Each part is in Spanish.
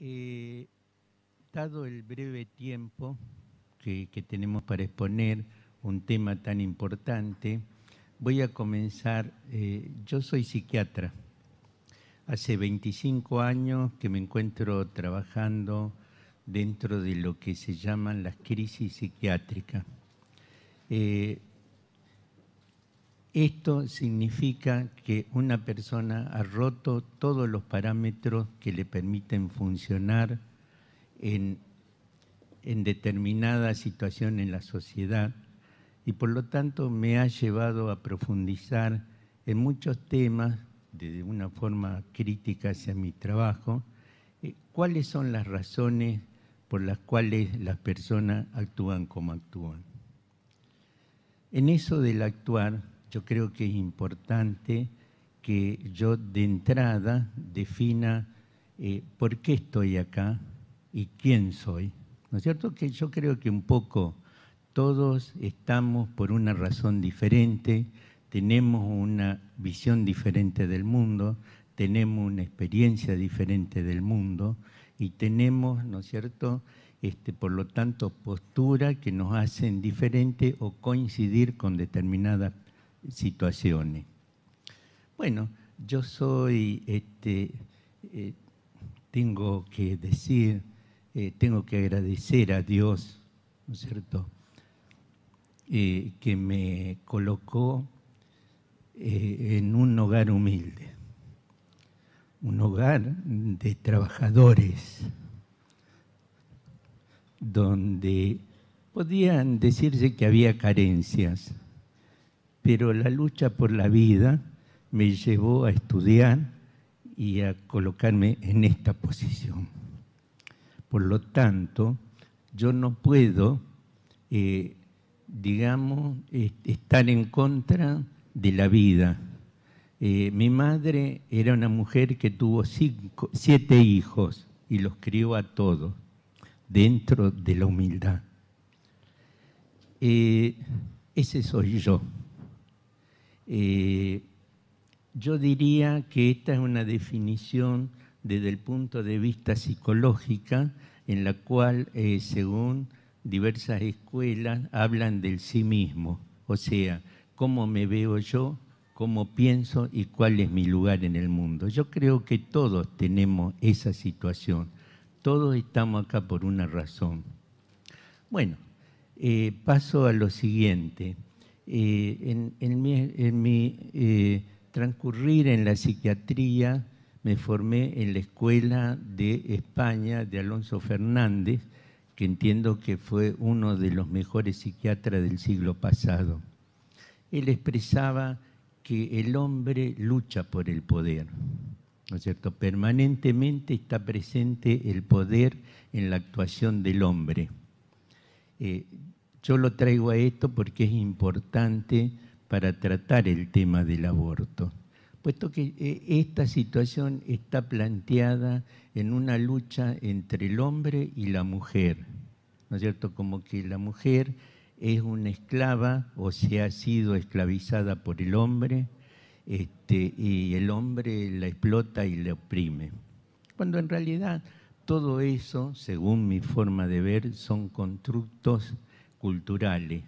Eh, dado el breve tiempo que, tenemos para exponer un tema tan importante, voy a comenzar. Eh, yo soy psiquiatra. Hace 25 años que me encuentro trabajando dentro de lo que se llaman las crisis psiquiátricas. Eh, esto significa que una persona ha roto todos los parámetros que le permiten funcionar en, determinada situación en la sociedad y por lo tanto me ha llevado a profundizar en muchos temas de una forma crítica hacia mi trabajo, eh, cuáles son las razones por las cuales las personas actúan como actúan. En eso del actuar, yo creo que es importante que yo de entrada defina eh, por qué estoy acá y quién soy. ¿No es cierto? Que yo creo que un poco todos estamos por una razón diferente, tenemos una visión diferente del mundo, tenemos una experiencia diferente del mundo y tenemos, ¿no es cierto?, este, por lo tanto, posturas que nos hacen diferente o coincidir con determinadas situaciones. Bueno, yo soy, este, eh, tengo que decir, eh, tengo que agradecer a Dios, ¿no es cierto?, eh, que me colocó en un hogar humilde, un hogar de trabajadores, donde podían decirse que había carencias pero la lucha por la vida me llevó a estudiar y a colocarme en esta posición. Por lo tanto, yo no puedo, eh, digamos, estar en contra de la vida. Eh, mi madre era una mujer que tuvo siete hijos y los crió a todos dentro de la humildad. Eh, ese soy yo. Eh, yo diría que esta es una definición desde el punto de vista psicológica, en la cual, eh, según diversas escuelas, hablan del sí mismo, o sea, cómo me veo yo, cómo pienso y cuál es mi lugar en el mundo. Yo creo que todos tenemos esa situación, todos estamos acá por una razón. Bueno, eh, paso a lo siguiente. Eh, en, mi, eh, transcurrir en la psiquiatría me formé en la escuela de España de Alonso Fernández, que entiendo que fue uno de los mejores psiquiatras del siglo pasado. Él expresaba que el hombre lucha por el poder, ¿no es cierto? Permanentemente está presente el poder en la actuación del hombre. Eh, yo lo traigo a esto porque es importante para tratar el tema del aborto, puesto que eh, esta situación está planteada en una lucha entre el hombre y la mujer, ¿no es cierto? Como que la mujer es una esclava o se ha sido esclavizada por el hombre este, y el hombre la explota y la oprime. Cuando en realidad todo eso, según mi forma de ver, son constructos culturales.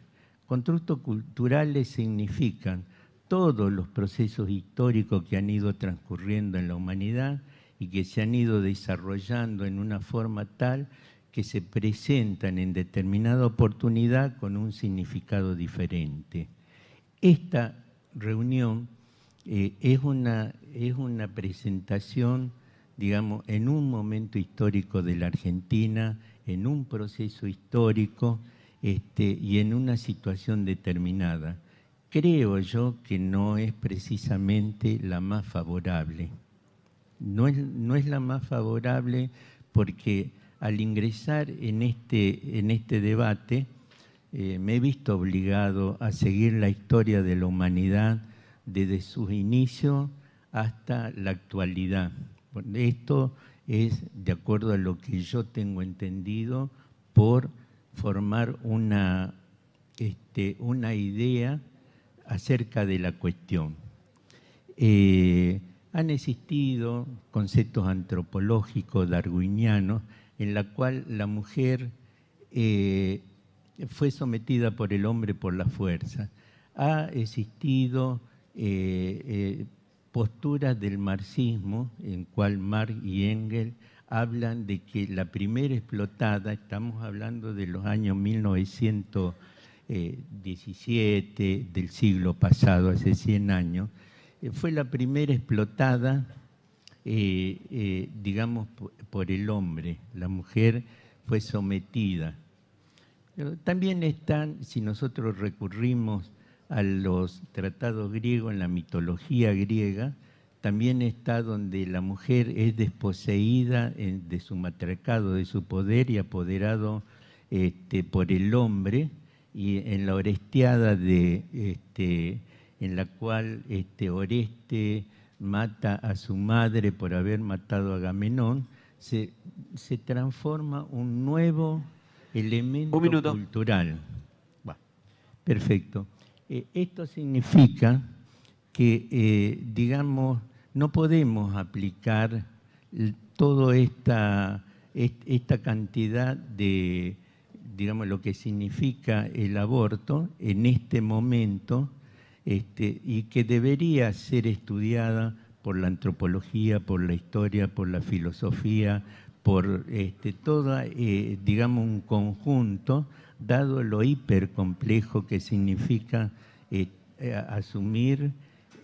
Constructos culturales significan todos los procesos históricos que han ido transcurriendo en la humanidad y que se han ido desarrollando en una forma tal que se presentan en determinada oportunidad con un significado diferente. Esta reunión eh, es, es una presentación, digamos, en un momento histórico de la Argentina, en un proceso histórico este, y en una situación determinada, creo yo que no es precisamente la más favorable. No es, no es la más favorable porque al ingresar en este, en este debate eh, me he visto obligado a seguir la historia de la humanidad desde sus inicios hasta la actualidad. Esto es de acuerdo a lo que yo tengo entendido por formar este, una, idea acerca de la cuestión. Eh, han existido conceptos antropológicos darwinianos en la cual la mujer eh, fue sometida por el hombre por la fuerza. Ha existido eh, posturas del marxismo en cual Marx y Engels hablan de que la primera explotada, estamos hablando de los años 1917, del siglo pasado, hace 100 años, eh, fue la primera explotada, eh, eh, digamos, por el hombre. La mujer fue sometida. también están, si nosotros recurrimos a los tratados griegos, en la mitología griega, también está donde la mujer es desposeída eh, de su matracado, de su poder y apoderado este, por el hombre, y en la oresteada de, este, en la cual este, Oreste mata a su madre por haber matado a Agamenón, se, se transforma un nuevo elemento cultural. perfecto. Eh, esto significa que, eh, digamos, no podemos aplicar toda esta, cantidad de, digamos, lo que significa el aborto en este momento este, y que debería ser estudiada por la antropología, por la historia, por la filosofía, por este, todo eh, digamos, un conjunto, dado lo hipercomplejo que significa eh, asumir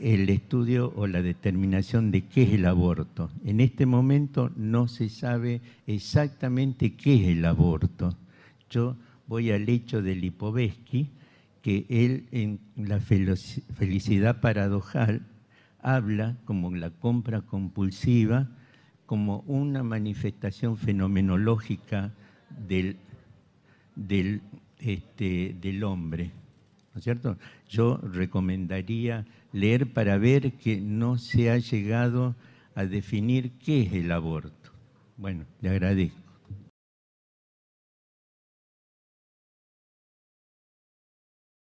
el estudio o la determinación de qué es el aborto. En este momento no se sabe exactamente qué es el aborto. Yo voy al hecho de Lipovetsky, que él en la felicidad paradojal habla como la compra compulsiva, como una manifestación fenomenológica del, del este, hombre cierto? Yo recomendaría leer para ver que no se ha llegado a definir qué es el aborto. Bueno, le agradezco.